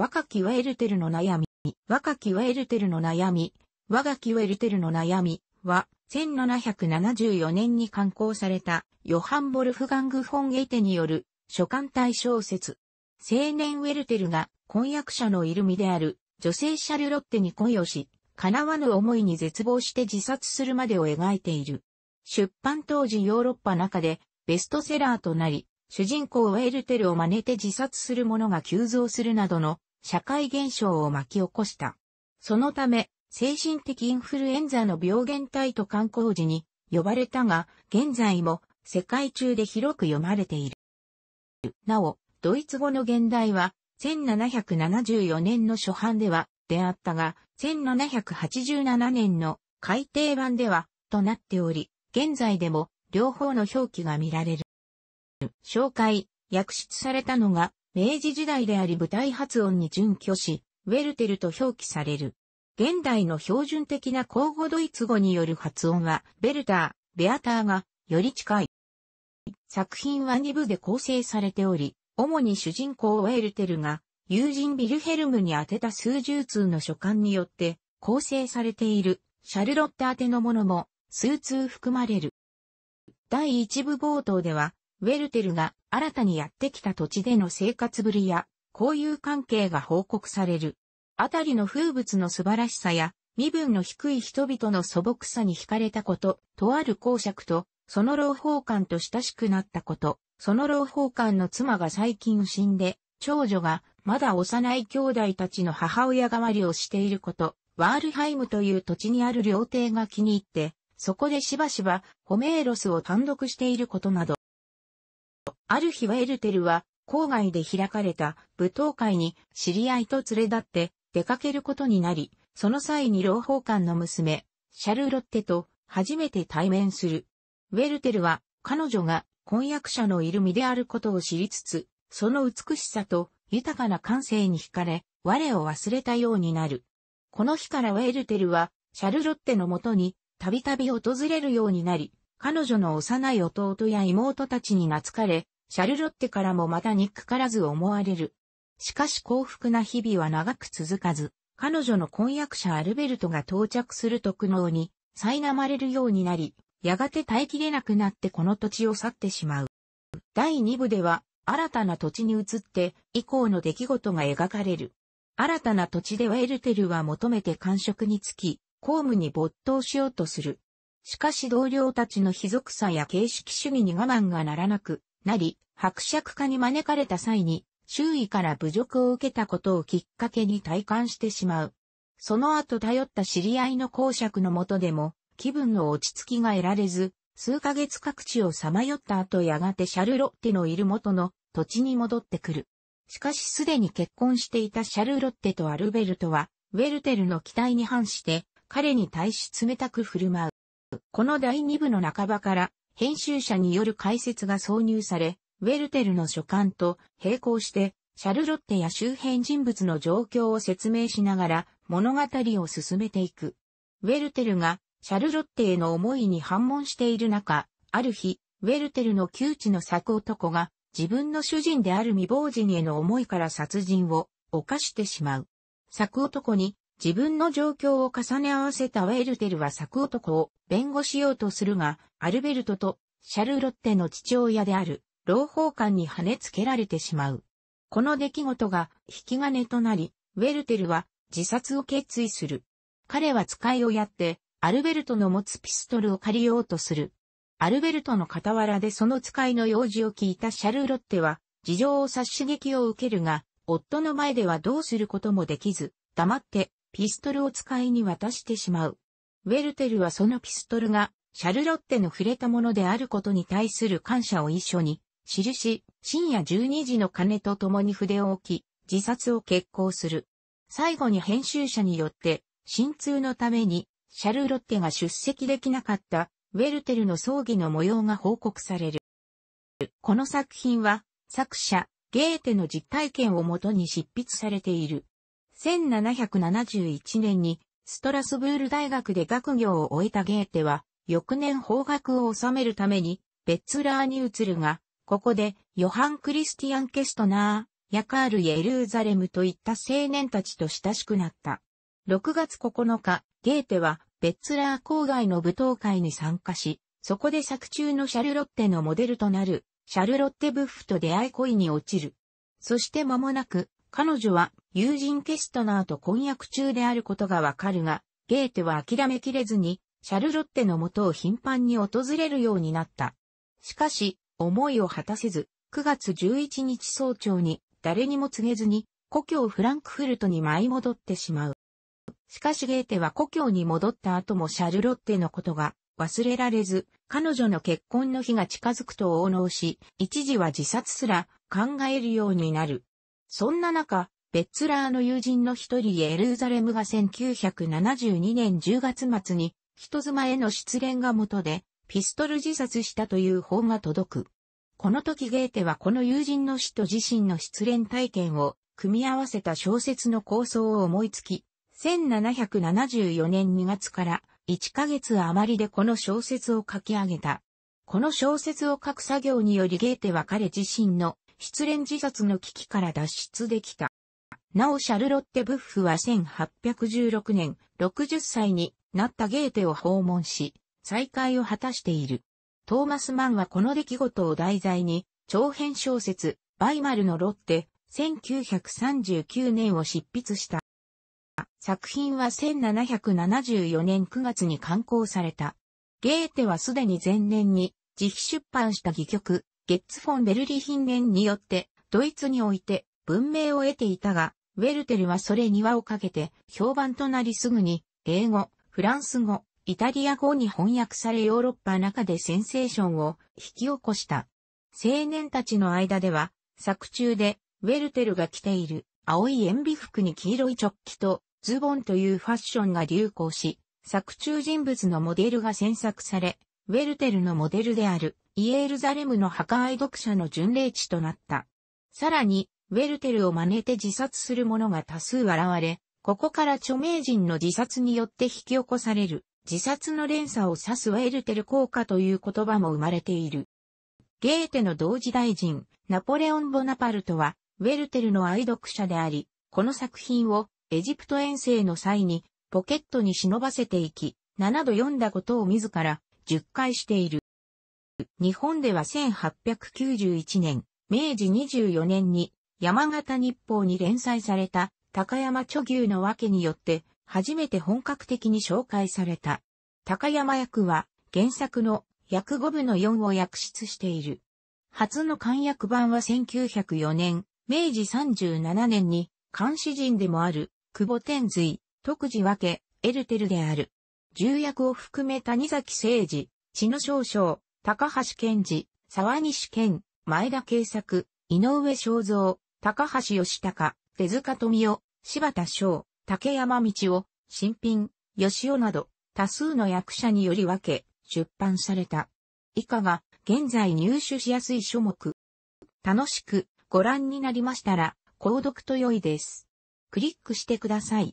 若きはエルテルの悩み、若きはエルテルの悩み、若きはエルテルの悩みは、1774年に刊行された、ヨハン・ボルフガング・フォン・エテによる、書簡対小説。青年ウェルテルが婚約者のイルミである女性シャルロッテに恋をし、叶わぬ思いに絶望して自殺するまでを描いている。出版当時ヨーロッパ中でベストセラーとなり、主人公ウェルテルを真似て自殺する者が急増するなどの社会現象を巻き起こした。そのため、精神的インフルエンザの病原体と観光時に呼ばれたが、現在も世界中で広く読まれている。なお、ドイツ語の現代は、1774年の初版では、であったが、1787年の改訂版では、となっており、現在でも両方の表記が見られる。紹介、訳出されたのが、明治時代であり舞台発音に準拠し、ウェルテルと表記される。現代の標準的な口語ドイツ語による発音は、ベルター、ベアターが、より近い。作品は2部で構成されており、主に主人公ウェルテルが、友人ビルヘルムに宛てた数十通の書簡によって、構成されている、シャルロッタ宛てのものも、数通含まれる。第1部冒頭では、ウェルテルが新たにやってきた土地での生活ぶりや、交友関係が報告される。あたりの風物の素晴らしさや、身分の低い人々の素朴さに惹かれたこと、とある公爵と、その朗報官と親しくなったこと、その朗報官の妻が最近死んで、長女がまだ幼い兄弟たちの母親代わりをしていること、ワールハイムという土地にある料亭が気に入って、そこでしばしばホメーロスを単独していることなど、ある日はエルテルは、郊外で開かれた舞踏会に知り合いと連れ立って出かけることになり、その際に朗報官の娘、シャルロッテと初めて対面する。ウェルテルは彼女が婚約者のいる身であることを知りつつ、その美しさと豊かな感性に惹かれ、我を忘れたようになる。この日からウェルテルは、シャルロッテのもとに、たびたび訪れるようになり、彼女の幼い弟や妹たちに懐かれ、シャルロッテからもまたにくからず思われる。しかし幸福な日々は長く続かず、彼女の婚約者アルベルトが到着すると苦悩に、苛まれるようになり、やがて耐えきれなくなってこの土地を去ってしまう。第2部では、新たな土地に移って、以降の出来事が描かれる。新たな土地ではエルテルは求めて官職につき、公務に没頭しようとする。しかし同僚たちの貴族さや形式主義に我慢がならなく、なり、伯爵家に招かれた際に、周囲から侮辱を受けたことをきっかけに体感してしまう。その後頼った知り合いの公爵のもとでも、気分の落ち着きが得られず、数ヶ月各地をさまよった後やがてシャルロッテのいる元の土地に戻ってくる。しかしすでに結婚していたシャルロッテとアルベルトは、ウェルテルの期待に反して、彼に対し冷たく振る舞う。この第二部の半ばから、編集者による解説が挿入され、ウェルテルの書簡と並行して、シャルロッテや周辺人物の状況を説明しながら物語を進めていく。ウェルテルがシャルロッテへの思いに反問している中、ある日、ウェルテルの窮地の咲く男が自分の主人である未亡人への思いから殺人を犯してしまう。咲く男に自分の状況を重ね合わせたウェルテルは作男を弁護しようとするが、アルベルトとシャルロッテの父親である朗報官に跳ねつけられてしまう。この出来事が引き金となり、ウェルテルは自殺を決意する。彼は使いをやって、アルベルトの持つピストルを借りようとする。アルベルトの傍らでその使いの用事を聞いたシャルロッテは、事情を察し撃を受けるが、夫の前ではどうすることもできず、黙ってピストルを使いに渡してしまう。ウェルテルはそのピストルが、シャルロッテの触れたものであることに対する感謝を一緒に、記し、深夜12時の鐘と共に筆を置き、自殺を決行する。最後に編集者によって、心痛のために、シャルロッテが出席できなかった、ウェルテルの葬儀の模様が報告される。この作品は、作者、ゲーテの実体験をもとに執筆されている。1771年にストラスブール大学で学業を終えたゲーテは、翌年法学を収めるために、ベッツラーに移るが、ここで、ヨハン・クリスティアン・ケストナー、ヤカール・エルーザレムといった青年たちと親しくなった。6月9日、ゲーテは、ベッツラー郊外の舞踏会に参加し、そこで作中のシャルロッテのモデルとなる、シャルロッテ・ブッフと出会い恋に落ちる。そして間もなく、彼女は友人ケストナーと婚約中であることがわかるが、ゲーテは諦めきれずに、シャルロッテの元を頻繁に訪れるようになった。しかし、思いを果たせず、9月11日早朝に、誰にも告げずに、故郷フランクフルトに舞い戻ってしまう。しかしゲーテは故郷に戻った後もシャルロッテのことが忘れられず、彼女の結婚の日が近づくと応能し、一時は自殺すら考えるようになる。そんな中、ベッツラーの友人の一人エルザレムが1972年10月末に人妻への失恋が元でピストル自殺したという報が届く。この時ゲーテはこの友人の死と自身の失恋体験を組み合わせた小説の構想を思いつき、1774年2月から1ヶ月余りでこの小説を書き上げた。この小説を書く作業によりゲーテは彼自身の失恋自殺の危機から脱出できた。なおシャルロッテ・ブッフは1816年60歳になったゲーテを訪問し、再会を果たしている。トーマス・マンはこの出来事を題材に、長編小説、バイマルのロッテ、1939年を執筆した。作品は1774年9月に刊行された。ゲーテはすでに前年に自費出版した戯曲、ゲッツ・フォン・ベルリヒンゲンによって、ドイツにおいて文明を得ていたが、ウェルテルはそれに輪をかけて評判となりすぐに、英語、フランス語、イタリア語に翻訳されヨーロッパ中でセンセーションを引き起こした。青年たちの間では、作中で、ウェルテルが着ている青い塩ビ服に黄色い直帰とズボンというファッションが流行し、作中人物のモデルが選作され、ウェルテルのモデルであるイエルザレムの破壊読者の巡礼地となった。さらに、ウェルテルを真似て自殺する者が多数現れ、ここから著名人の自殺によって引き起こされる、自殺の連鎖を指すウェルテル効果という言葉も生まれている。ゲーテの同時大臣、ナポレオン・ボナパルトは、ウェルテルの愛読者であり、この作品をエジプト遠征の際にポケットに忍ばせていき、7度読んだことを自ら10回している。日本では1891年、明治24年に山形日報に連載された高山貯牛の訳によって初めて本格的に紹介された。高山役は原作の役5部の4を訳出している。初の漢訳版は1904年、明治37年に漢詩人でもある久保天髄、徳次分け、エルテルである。重役を含めた二崎誠二、血の少々、高橋健治、沢西健、前田慶作、井上正造、高橋義孝、手塚富夫、柴田翔、竹山道夫、新品、吉尾など、多数の役者により分け、出版された。以下が、現在入手しやすい書目。楽しくご覧になりましたら、購読と良いです。クリックしてください。